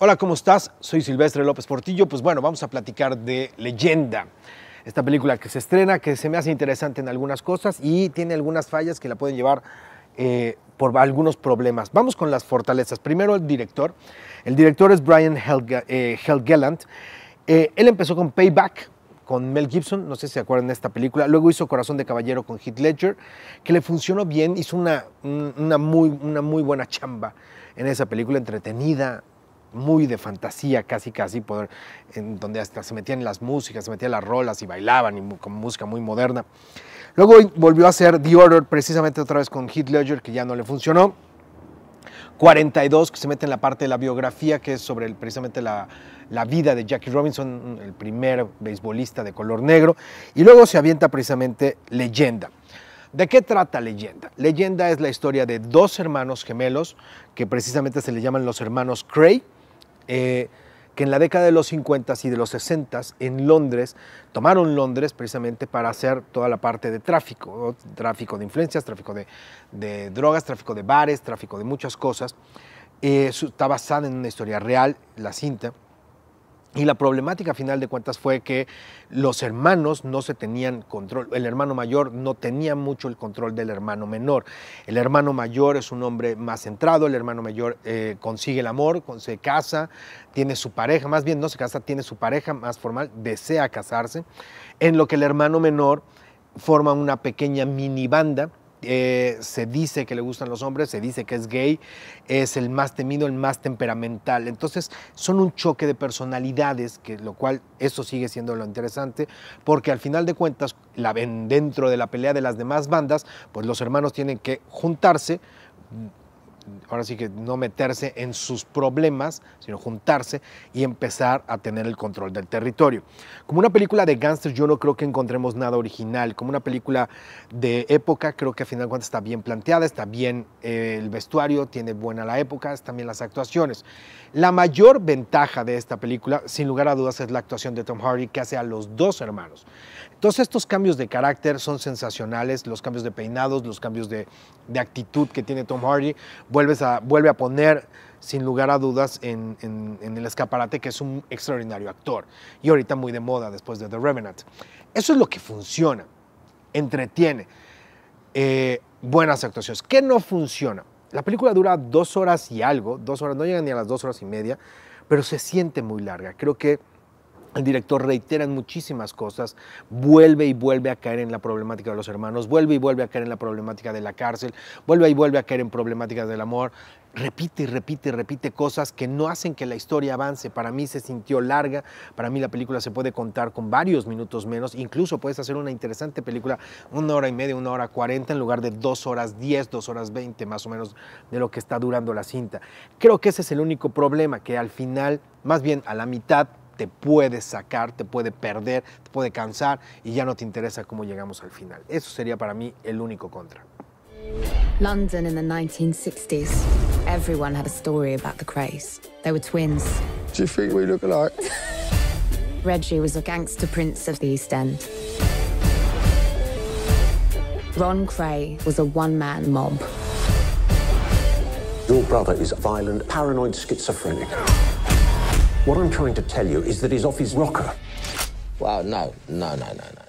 Hola, ¿cómo estás? Soy Silvestre López Portillo. Pues bueno, vamos a platicar de Leyenda. Esta película que se estrena, que se me hace interesante en algunas cosas y tiene algunas fallas que la pueden llevar eh, por algunos problemas. Vamos con las fortalezas. Primero el director. El director es Brian eh, Helgeland. Eh, él empezó con Payback, con Mel Gibson, no sé si se acuerdan de esta película. Luego hizo Corazón de Caballero con Heath Ledger, que le funcionó bien, hizo una, muy, una muy buena chamba en esa película, entretenida, muy de fantasía, casi casi, poder, en donde hasta se metían las músicas, se metían las rolas y bailaban y con música muy moderna. Luego volvió a hacer The Order precisamente otra vez con Heath Ledger, que ya no le funcionó. 42, que se mete en la parte de la biografía, que es sobre precisamente la, la, vida de Jackie Robinson, el primer beisbolista de color negro. Y luego se avienta precisamente Leyenda. ¿De qué trata Leyenda? Leyenda es la historia de dos hermanos gemelos, que precisamente se le llaman los hermanos Cray, eh, que en la década de los 50 y de los 60 en Londres, tomaron Londres precisamente para hacer toda la parte de tráfico, tráfico de influencias, tráfico de, drogas, tráfico de bares, tráfico de muchas cosas. Eh, está basada en una historia real, la cinta, y la problemática final de cuentas fue que los hermanos no se tenían control, el hermano mayor no tenía mucho el control del hermano menor. El hermano mayor es un hombre más centrado, el hermano mayor eh, consigue el amor, se casa, tiene su pareja, más bien no se casa, tiene su pareja más formal, desea casarse, en lo que el hermano menor forma una pequeña mini banda eh, se dice que le gustan los hombres, se dice que es gay, es el más temido, el más temperamental. Entonces son un choque de personalidades, que, lo cual eso sigue siendo lo interesante, porque al final de cuentas, la, dentro de la pelea de las demás bandas, pues los hermanos tienen que juntarse ahora sí que no meterse en sus problemas, sino juntarse y empezar a tener el control del territorio. Como una película de gángsters, yo no creo que encontremos nada original. Como una película de época, creo que al final de cuentas está bien planteada, está bien eh, el vestuario, tiene buena la época, están bien las actuaciones. La mayor ventaja de esta película, sin lugar a dudas, es la actuación de Tom Hardy, que hace a los dos hermanos. Entonces, estos cambios de carácter son sensacionales, los cambios de peinados, los cambios de, actitud que tiene Tom Hardy vuelves a, vuelve a poner sin lugar a dudas en, el escaparate que es un extraordinario actor y ahorita muy de moda después de The Revenant. Eso es lo que funciona, entretiene, eh, buenas actuaciones. ¿Qué no funciona? La película dura dos horas y algo, dos horas, no llegan ni a las dos horas y media, pero se siente muy larga. Creo que el director reitera muchísimas cosas, vuelve y vuelve a caer en la problemática de los hermanos, vuelve y vuelve a caer en la problemática de la cárcel, vuelve y vuelve a caer en problemáticas del amor, repite y repite y repite cosas que no hacen que la historia avance. Para mí se sintió larga, para mí la película se puede contar con varios minutos menos, incluso puedes hacer una interesante película una hora y media, una hora cuarenta, en lugar de dos horas diez, dos horas veinte más o menos de lo que está durando la cinta. Creo que ese es el único problema, que al final, más bien a la mitad, te puede sacar, te puede perder, te puede cansar y ya no te interesa cómo llegamos al final. Eso sería para mí el único contra. London in the 1960s. Everyone had a story about the craze. They were twins. Do you think we look alike? Reggie was a gangster prince of the East End. Ron Cray was a one-man mob. Your brother is violent, paranoid schizophrenic. What I'm trying to tell you is that he's off his rocker. Well, no, no, no, no, no.